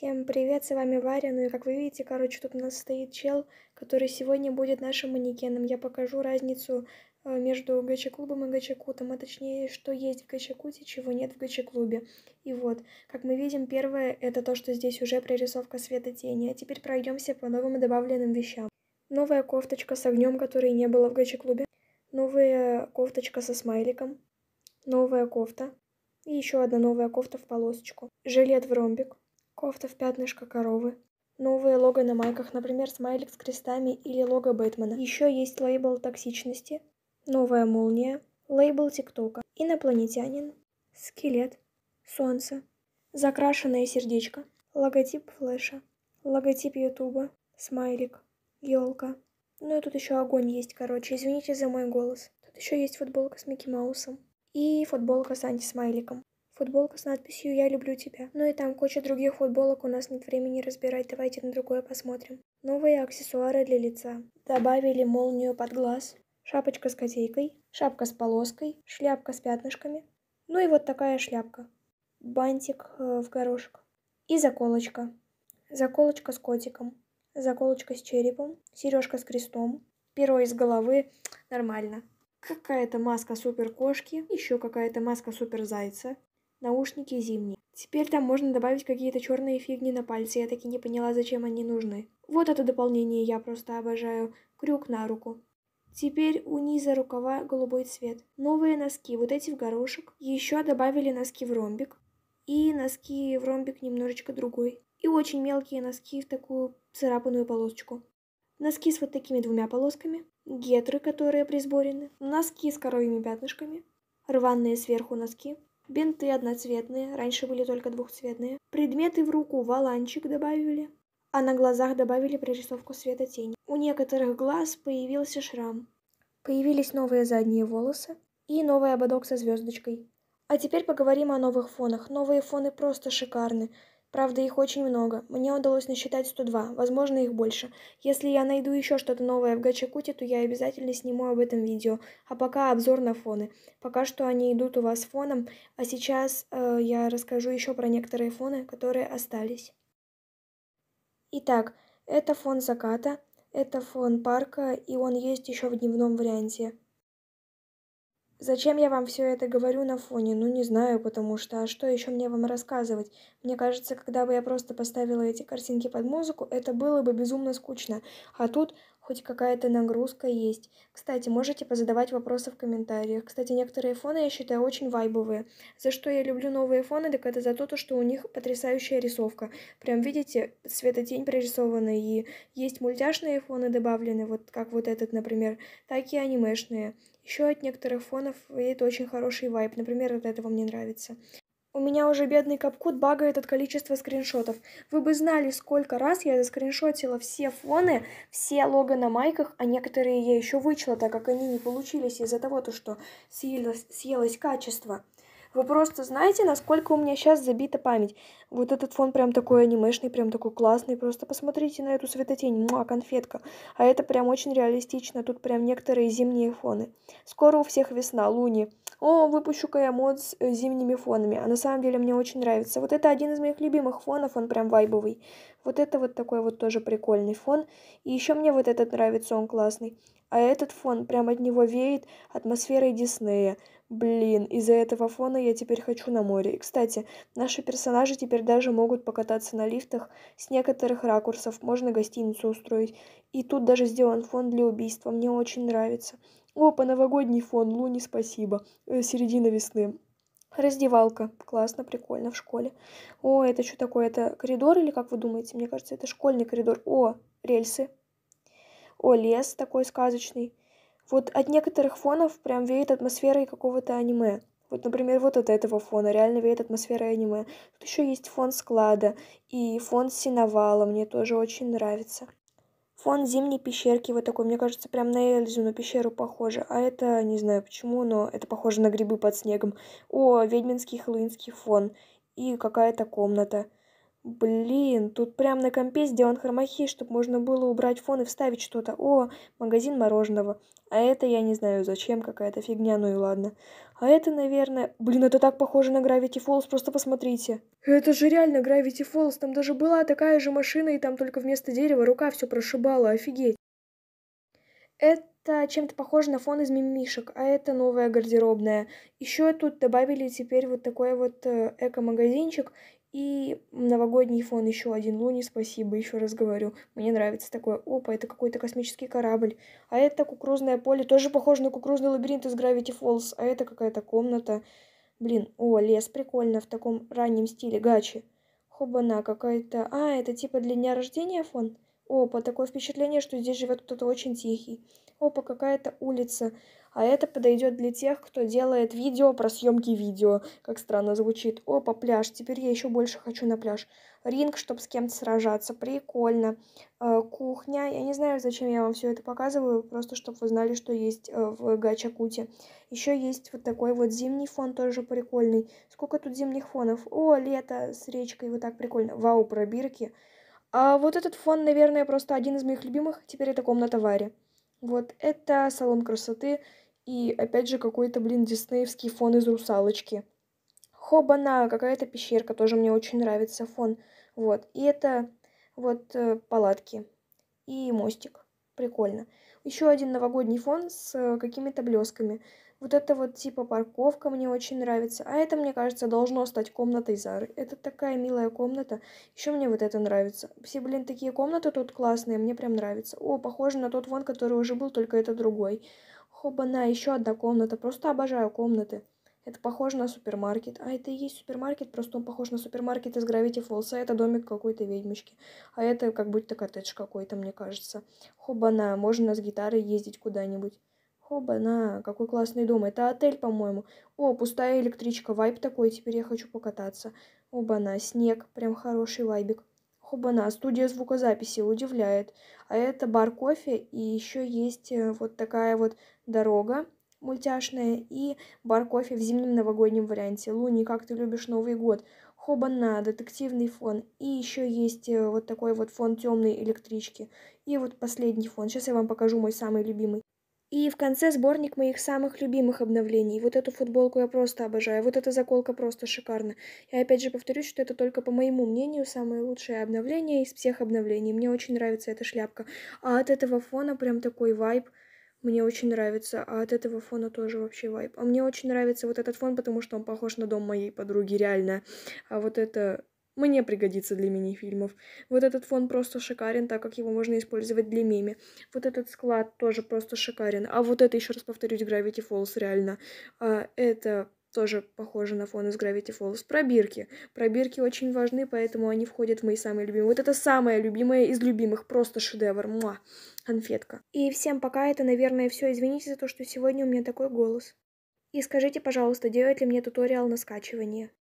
Всем привет, с вами Варя. Ну и как вы видите, короче, тут у нас стоит чел, который сегодня будет нашим манекеном. Я покажу разницу э, между гача-клубом и гача-кутом, а точнее, что есть в гача-куте, чего нет в гача-клубе. И вот, как мы видим, первое — это то, что здесь уже прорисовка света тени. А теперь пройдемся по новым добавленным вещам. Новая кофточка с огнем, которой не было в гача-клубе. Новая кофточка со смайликом. Новая кофта. И еще одна новая кофта в полосочку. Жилет в ромбик кофта в пятнышко коровы. Новые лого на майках, например, смайлик с крестами или лого Бэтмена. Еще есть лейбл токсичности, новая молния, лейбл ТикТока, инопланетянин, скелет, солнце, закрашенное сердечко, логотип флеша, логотип ютуба, смайлик, елка. Ну и тут еще огонь есть, короче, извините за мой голос. Тут еще есть футболка с Микки Маусом и футболка с антисмайликом футболка с надписью «Я люблю тебя». Ну и там куча других футболок, у нас нет времени разбирать, давайте на другое посмотрим. Новые аксессуары для лица. Добавили молнию под глаз, шапочка с котейкой, шапка с полоской, шляпка с пятнышками. Ну и вот такая шляпка. Бантик э, в горошек. И заколочка. Заколочка с котиком. Заколочка с черепом. Сережка с крестом. Перо из головы. Нормально. Какая-то маска супер кошки. Еще какая-то маска супер зайца. Наушники зимние. Теперь там можно добавить какие-то черные фигни на пальцы. Я таки не поняла, зачем они нужны. Вот это дополнение я просто обожаю. Крюк на руку. Теперь у низа рукава голубой цвет. Новые носки, вот эти в горошек. Еще добавили носки в ромбик. И носки в ромбик немножечко другой. И очень мелкие носки в такую царапанную полосочку. Носки с вот такими двумя полосками. Гетры, которые присборены. Носки с коровьими пятнышками. Рваные сверху носки бинты одноцветные, раньше были только двухцветные, предметы в руку, валанчик добавили, а на глазах добавили прорисовку света тени. У некоторых глаз появился шрам, появились новые задние волосы и новый ободок со звездочкой. А теперь поговорим о новых фонах. Новые фоны просто шикарны. Правда, их очень много. Мне удалось насчитать 102, возможно, их больше. Если я найду еще что-то новое в Гачакуте, то я обязательно сниму об этом видео. А пока обзор на фоны. Пока что они идут у вас фоном, а сейчас э, я расскажу еще про некоторые фоны, которые остались. Итак, это фон заката, это фон парка, и он есть еще в дневном варианте. Зачем я вам все это говорю на фоне? Ну, не знаю, потому что... А что еще мне вам рассказывать? Мне кажется, когда бы я просто поставила эти картинки под музыку, это было бы безумно скучно. А тут хоть какая-то нагрузка есть. Кстати, можете позадавать вопросы в комментариях. Кстати, некоторые фоны я считаю очень вайбовые. За что я люблю новые фоны, так это за то, что у них потрясающая рисовка. Прям видите, светотень прорисована, и есть мультяшные фоны добавлены, вот как вот этот, например, так и анимешные. Еще от некоторых фонов это очень хороший вайб. Например, от этого мне нравится. У меня уже бедный капкут багает от количества скриншотов. Вы бы знали, сколько раз я заскриншотила все фоны, все лого на майках, а некоторые я еще вычла, так как они не получились из-за того, то, что съелось, съелось качество. Вы просто знаете, насколько у меня сейчас забита память. Вот этот фон прям такой анимешный, прям такой классный. Просто посмотрите на эту светотень. Муа, конфетка. А это прям очень реалистично. Тут прям некоторые зимние фоны. Скоро у всех весна, луни. О, выпущу-ка я мод с э, зимними фонами. А на самом деле мне очень нравится. Вот это один из моих любимых фонов, он прям вайбовый. Вот это вот такой вот тоже прикольный фон. И еще мне вот этот нравится, он классный. А этот фон, прямо от него веет атмосферой Диснея. Блин, из-за этого фона я теперь хочу на море. И, кстати, наши персонажи теперь даже могут покататься на лифтах с некоторых ракурсов, можно гостиницу устроить. И тут даже сделан фон для убийства, мне очень нравится. Опа, новогодний фон, Луни спасибо. Э, середина весны. Раздевалка. Классно, прикольно в школе. О, это что такое? Это коридор или как вы думаете? Мне кажется, это школьный коридор. О, рельсы. О, лес такой сказочный. Вот от некоторых фонов прям веет атмосферой какого-то аниме. Вот, например, вот от этого фона реально веет атмосфера аниме. Тут еще есть фон склада и фон синовала, мне тоже очень нравится. Фон зимней пещерки вот такой, мне кажется, прям на Эльзу, на пещеру похоже. А это, не знаю почему, но это похоже на грибы под снегом. О, ведьминский хлынский фон. И какая-то комната. Блин, тут прям на компе сделан хромахи, чтобы можно было убрать фон и вставить что-то. О, магазин мороженого. А это я не знаю зачем, какая-то фигня, ну и ладно. А это, наверное... Блин, это так похоже на Gravity Falls, просто посмотрите. Это же реально Gravity Falls, там даже была такая же машина, и там только вместо дерева рука все прошибала, офигеть. Это чем-то похоже на фон из мимишек, а это новая гардеробная. Еще тут добавили теперь вот такой вот э, эко-магазинчик, и новогодний фон еще один Луни, спасибо, еще раз говорю. Мне нравится такое. Опа, это какой-то космический корабль. А это кукурузное поле, тоже похоже на кукурузный лабиринт из Gravity Falls. А это какая-то комната. Блин, о, лес, прикольно, в таком раннем стиле, гачи. Хобана какая-то... А, это типа для дня рождения фон? Опа, такое впечатление, что здесь живет кто-то очень тихий. Опа, какая-то улица. А это подойдет для тех, кто делает видео про съемки видео. Как странно звучит. Опа, пляж. Теперь я еще больше хочу на пляж. Ринг, чтобы с кем-то сражаться. Прикольно. Э, кухня. Я не знаю, зачем я вам все это показываю. Просто, чтобы вы знали, что есть э, в Гачакуте. Еще есть вот такой вот зимний фон, тоже прикольный. Сколько тут зимних фонов? О, лето с речкой. Вот так прикольно. Вау, пробирки. А вот этот фон, наверное, просто один из моих любимых. Теперь это комната Вари. Вот это салон красоты и опять же какой-то, блин, диснеевский фон из «Русалочки». Хобана, какая-то пещерка, тоже мне очень нравится фон. Вот, и это вот э, палатки и мостик. Прикольно. Еще один новогодний фон с э, какими-то блесками. Вот это вот типа парковка мне очень нравится. А это, мне кажется, должно стать комнатой Зары. Это такая милая комната. Еще мне вот это нравится. Все, блин, такие комнаты тут классные, мне прям нравится. О, похоже на тот вон, который уже был, только это другой. Хобана, еще одна комната. Просто обожаю комнаты. Это похоже на супермаркет. А это и есть супермаркет, просто он похож на супермаркет из Гравити Фолса. Это домик какой-то ведьмочки. А это как будто коттедж какой-то, мне кажется. Хобана, можно с гитарой ездить куда-нибудь. Хоба на какой классный дом. Это отель, по-моему. О, пустая электричка. Вайб такой, теперь я хочу покататься. Оба-на, снег. Прям хороший вайбик. Хоба на студия звукозаписи. Удивляет. А это бар кофе. И еще есть э, вот такая вот дорога мультяшная. И бар кофе в зимнем новогоднем варианте. Луни, как ты любишь Новый год? Хоба на детективный фон. И еще есть э, вот такой вот фон темной электрички. И вот последний фон. Сейчас я вам покажу мой самый любимый. И в конце сборник моих самых любимых обновлений. Вот эту футболку я просто обожаю. Вот эта заколка просто шикарна. Я опять же повторюсь, что это только по моему мнению самое лучшее обновление из всех обновлений. Мне очень нравится эта шляпка. А от этого фона прям такой вайб. Мне очень нравится. А от этого фона тоже вообще вайб. А мне очень нравится вот этот фон, потому что он похож на дом моей подруги, реально. А вот это мне пригодится для мини-фильмов. Вот этот фон просто шикарен, так как его можно использовать для меми. Вот этот склад тоже просто шикарен. А вот это, еще раз повторюсь, Gravity Falls, реально. А, это тоже похоже на фон из Gravity Falls. Пробирки. Пробирки очень важны, поэтому они входят в мои самые любимые. Вот это самое любимое из любимых, просто шедевр. Муа. Конфетка. И всем пока, это, наверное, все. Извините за то, что сегодня у меня такой голос. И скажите, пожалуйста, делает ли мне туториал на скачивание?